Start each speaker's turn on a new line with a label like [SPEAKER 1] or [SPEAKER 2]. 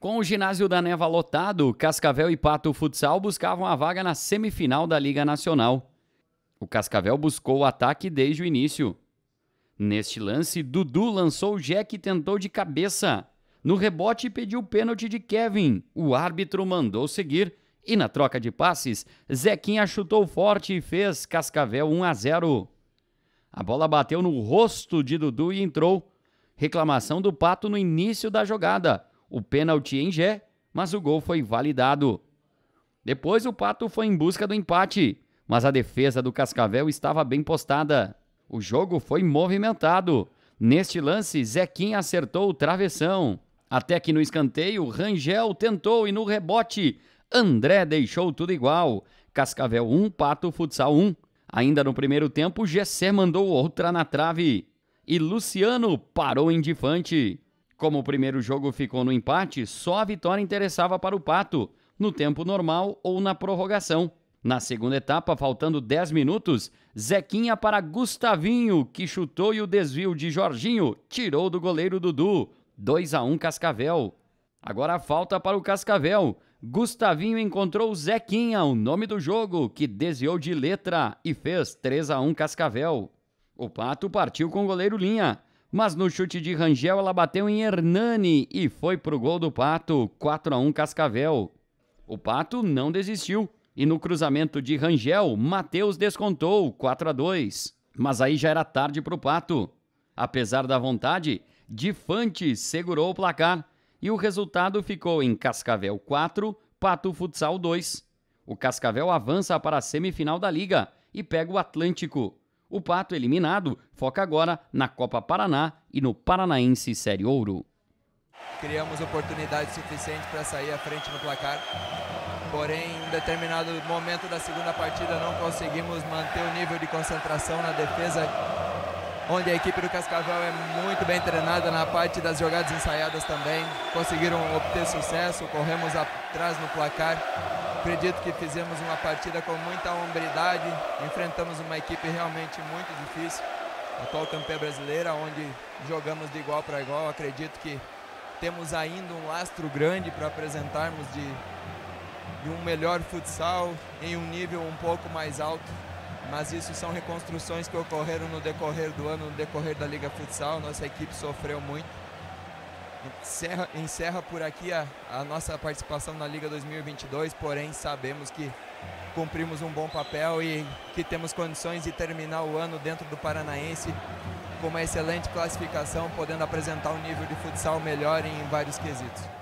[SPEAKER 1] Com o ginásio da Neva lotado, Cascavel e Pato Futsal buscavam a vaga na semifinal da Liga Nacional. O Cascavel buscou o ataque desde o início. Neste lance, Dudu lançou o Jack e tentou de cabeça. No rebote, pediu o pênalti de Kevin. O árbitro mandou seguir e na troca de passes, Zequinha chutou forte e fez Cascavel 1 a 0. A bola bateu no rosto de Dudu e entrou. Reclamação do Pato no início da jogada o pênalti em Gé, mas o gol foi validado. Depois o Pato foi em busca do empate, mas a defesa do Cascavel estava bem postada. O jogo foi movimentado. Neste lance, Zequim acertou o travessão. Até que no escanteio, Rangel tentou e no rebote, André deixou tudo igual. Cascavel 1, Pato Futsal 1. Ainda no primeiro tempo, Gessé mandou outra na trave. E Luciano parou em difante. Como o primeiro jogo ficou no empate, só a vitória interessava para o Pato, no tempo normal ou na prorrogação. Na segunda etapa, faltando 10 minutos, Zequinha para Gustavinho, que chutou e o desvio de Jorginho tirou do goleiro Dudu. 2 a 1 Cascavel. Agora falta para o Cascavel. Gustavinho encontrou Zequinha, o nome do jogo, que desviou de letra e fez 3 a 1 Cascavel. O Pato partiu com o goleiro Linha. Mas no chute de Rangel, ela bateu em Hernani e foi pro gol do Pato, 4 a 1 Cascavel. O Pato não desistiu e no cruzamento de Rangel, Matheus descontou, 4 a 2. Mas aí já era tarde pro Pato. Apesar da vontade, Difante segurou o placar e o resultado ficou em Cascavel 4, Pato Futsal 2. O Cascavel avança para a semifinal da Liga e pega o Atlântico. O Pato, eliminado, foca agora na Copa Paraná e no Paranaense Série Ouro.
[SPEAKER 2] Criamos oportunidade suficiente para sair à frente no placar, porém, em determinado momento da segunda partida, não conseguimos manter o nível de concentração na defesa, onde a equipe do Cascavel é muito bem treinada na parte das jogadas ensaiadas também. Conseguiram obter sucesso, corremos atrás no placar Acredito que fizemos uma partida com muita hombridade, enfrentamos uma equipe realmente muito difícil, a atual campeã brasileira, onde jogamos de igual para igual. Acredito que temos ainda um astro grande para apresentarmos de, de um melhor futsal em um nível um pouco mais alto. Mas isso são reconstruções que ocorreram no decorrer do ano, no decorrer da Liga Futsal. Nossa equipe sofreu muito encerra, encerra por aqui a, a, nossa participação na Liga 2022, porém sabemos que cumprimos um bom papel e que temos condições de terminar o ano dentro do Paranaense com uma excelente classificação, podendo apresentar um nível de futsal melhor em vários quesitos.